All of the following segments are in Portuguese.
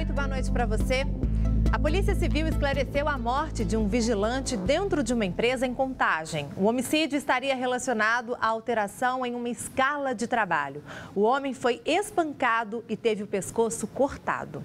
muito boa noite para você. A Polícia Civil esclareceu a morte de um vigilante dentro de uma empresa em contagem. O homicídio estaria relacionado à alteração em uma escala de trabalho. O homem foi espancado e teve o pescoço cortado.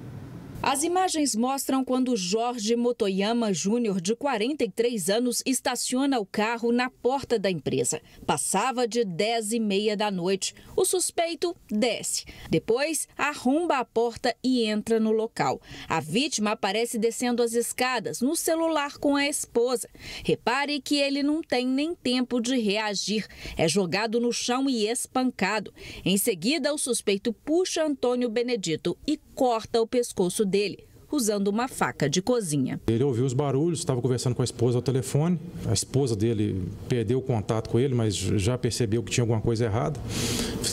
As imagens mostram quando Jorge Motoyama Júnior, de 43 anos, estaciona o carro na porta da empresa. Passava de 10 e meia da noite. O suspeito desce. Depois, arromba a porta e entra no local. A vítima aparece descendo as escadas, no celular com a esposa. Repare que ele não tem nem tempo de reagir. É jogado no chão e espancado. Em seguida, o suspeito puxa Antônio Benedito e corta o pescoço dele usando uma faca de cozinha. Ele ouviu os barulhos, estava conversando com a esposa ao telefone. A esposa dele perdeu o contato com ele, mas já percebeu que tinha alguma coisa errada.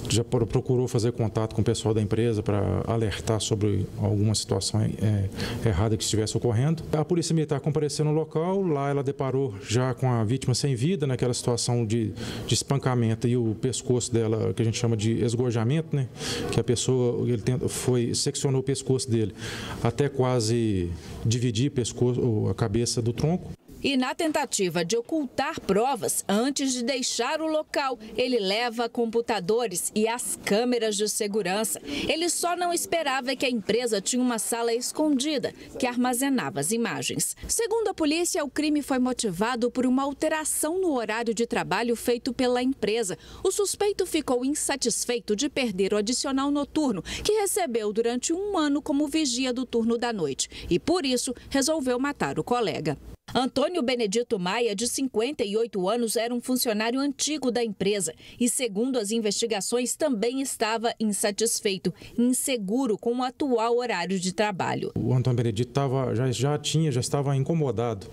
Já procurou fazer contato com o pessoal da empresa para alertar sobre alguma situação é, é, errada que estivesse ocorrendo. A polícia militar compareceu no local, lá ela deparou já com a vítima sem vida, naquela situação de, de espancamento e o pescoço dela, que a gente chama de esgojamento, né? que a pessoa ele foi seccionou o pescoço dele até quase dividir pescoço, a cabeça do tronco. E na tentativa de ocultar provas, antes de deixar o local, ele leva computadores e as câmeras de segurança. Ele só não esperava que a empresa tinha uma sala escondida que armazenava as imagens. Segundo a polícia, o crime foi motivado por uma alteração no horário de trabalho feito pela empresa. O suspeito ficou insatisfeito de perder o adicional noturno que recebeu durante um ano como vigia do turno da noite e, por isso, resolveu matar o colega. Antônio Benedito Maia, de 58 anos, era um funcionário antigo da empresa e, segundo as investigações, também estava insatisfeito, inseguro com o atual horário de trabalho. O Antônio Benedito tava, já, já tinha, já estava incomodado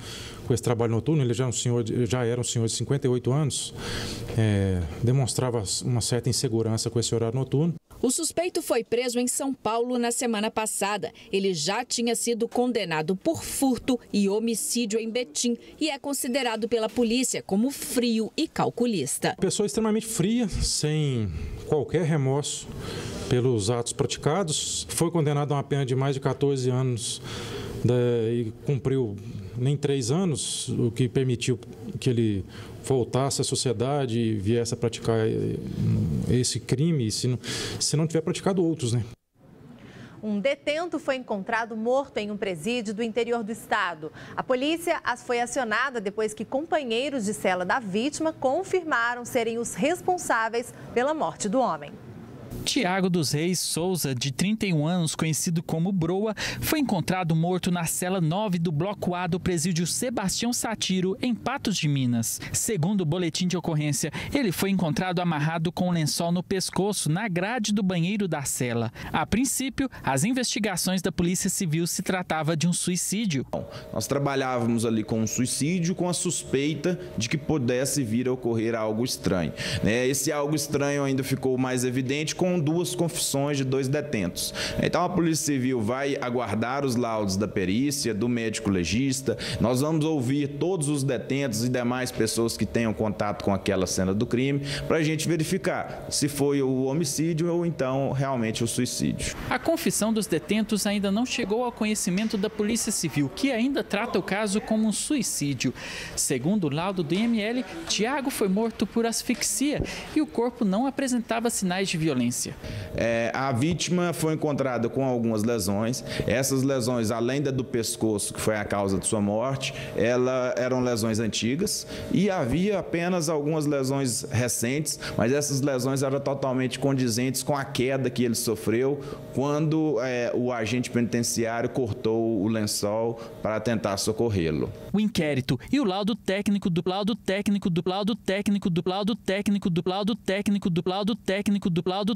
com esse trabalho noturno, ele já, é um senhor, já era um senhor de 58 anos, é, demonstrava uma certa insegurança com esse horário noturno. O suspeito foi preso em São Paulo na semana passada. Ele já tinha sido condenado por furto e homicídio em Betim e é considerado pela polícia como frio e calculista. Pessoa extremamente fria, sem qualquer remorso pelos atos praticados. Foi condenado a uma pena de mais de 14 anos né, e cumpriu nem três anos, o que permitiu que ele voltasse à sociedade e viesse a praticar eh, esse crime, se não, se não tiver praticado outros, né? Um detento foi encontrado morto em um presídio do interior do estado. A polícia as foi acionada depois que companheiros de cela da vítima confirmaram serem os responsáveis pela morte do homem. Tiago dos Reis Souza, de 31 anos, conhecido como Broa, foi encontrado morto na cela 9 do bloco A do presídio Sebastião Satiro, em Patos de Minas. Segundo o boletim de ocorrência, ele foi encontrado amarrado com um lençol no pescoço na grade do banheiro da cela. A princípio, as investigações da Polícia Civil se tratava de um suicídio. Bom, nós trabalhávamos ali com um suicídio com a suspeita de que pudesse vir a ocorrer algo estranho. Né? Esse algo estranho ainda ficou mais evidente com duas confissões de dois detentos. Então a Polícia Civil vai aguardar os laudos da perícia, do médico legista. Nós vamos ouvir todos os detentos e demais pessoas que tenham contato com aquela cena do crime para a gente verificar se foi o homicídio ou então realmente o suicídio. A confissão dos detentos ainda não chegou ao conhecimento da Polícia Civil, que ainda trata o caso como um suicídio. Segundo o laudo do IML, Tiago foi morto por asfixia e o corpo não apresentava sinais de violência violência. É, a vítima foi encontrada com algumas lesões. Essas lesões, além da do pescoço, que foi a causa de sua morte, ela, eram lesões antigas e havia apenas algumas lesões recentes, mas essas lesões eram totalmente condizentes com a queda que ele sofreu quando é, o agente penitenciário cortou o lençol para tentar socorrê-lo. O inquérito e o laudo técnico do laudo técnico do laudo técnico do laudo técnico do laudo técnico do laudo técnico do laudo técnico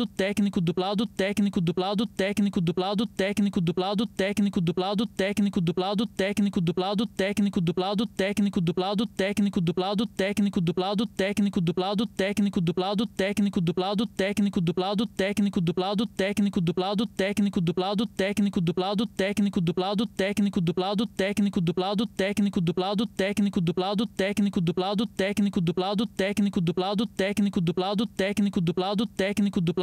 duplado técnico do lado técnico do lado técnico do lado técnico do lado técnico do lado técnico do lado técnico do lado técnico do lado técnico do lado técnico do lado técnico do lado técnico do técnico do técnico do técnico do técnico do técnico do técnico do técnico do técnico do técnico do técnico do técnico do técnico do técnico do técnico do técnico do técnico do técnico do técnico do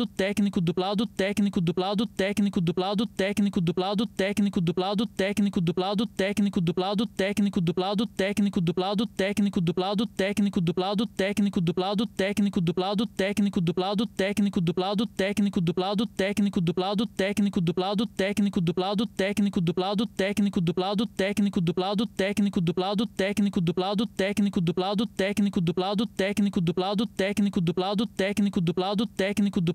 duplado técnico do lado técnico do lado técnico do lado técnico do lado técnico do lado técnico do lado técnico do lado técnico do lado técnico do lado técnico do lado técnico do lado técnico do técnico do técnico do técnico do técnico do técnico do técnico do técnico do técnico do técnico do técnico do técnico do técnico do técnico do técnico do técnico do técnico do técnico do técnico do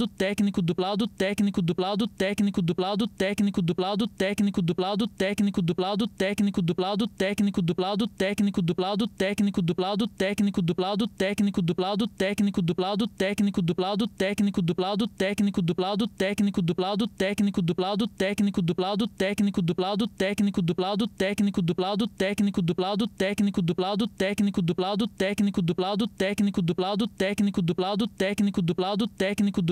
duplado técnico do lado técnico do lado técnico do lado técnico do lado técnico do lado técnico do lado técnico do lado técnico do lado técnico do lado técnico do lado técnico do lado técnico do técnico do técnico do técnico do técnico do técnico do técnico do técnico do técnico do técnico do técnico do técnico do técnico do técnico do técnico do técnico do técnico do técnico do técnico do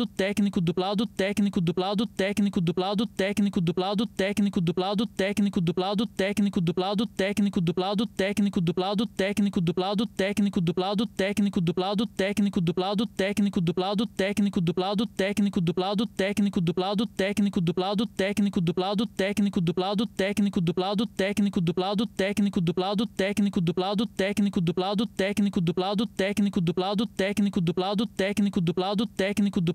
duplado técnico do lado técnico do lado técnico do lado técnico do lado técnico do lado técnico do lado técnico do lado técnico do lado técnico do lado técnico do lado técnico do lado técnico do técnico do técnico do técnico do técnico do técnico do técnico do técnico do técnico do técnico do técnico do técnico do técnico do técnico do técnico do técnico do técnico do técnico do técnico do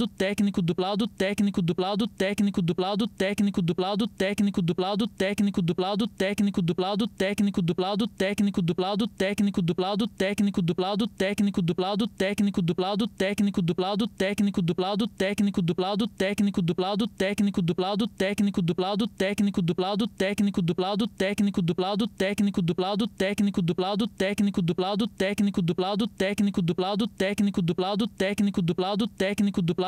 duplado técnico do lado técnico do lado técnico do lado técnico do lado técnico do lado técnico do lado técnico do lado técnico do lado técnico do lado técnico do lado técnico do lado técnico do técnico do técnico do técnico do técnico do técnico do técnico do técnico do técnico do técnico do técnico do técnico do técnico do técnico do técnico do técnico do técnico do técnico do técnico do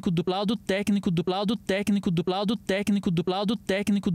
técnico do técnico do técnico do técnico do técnico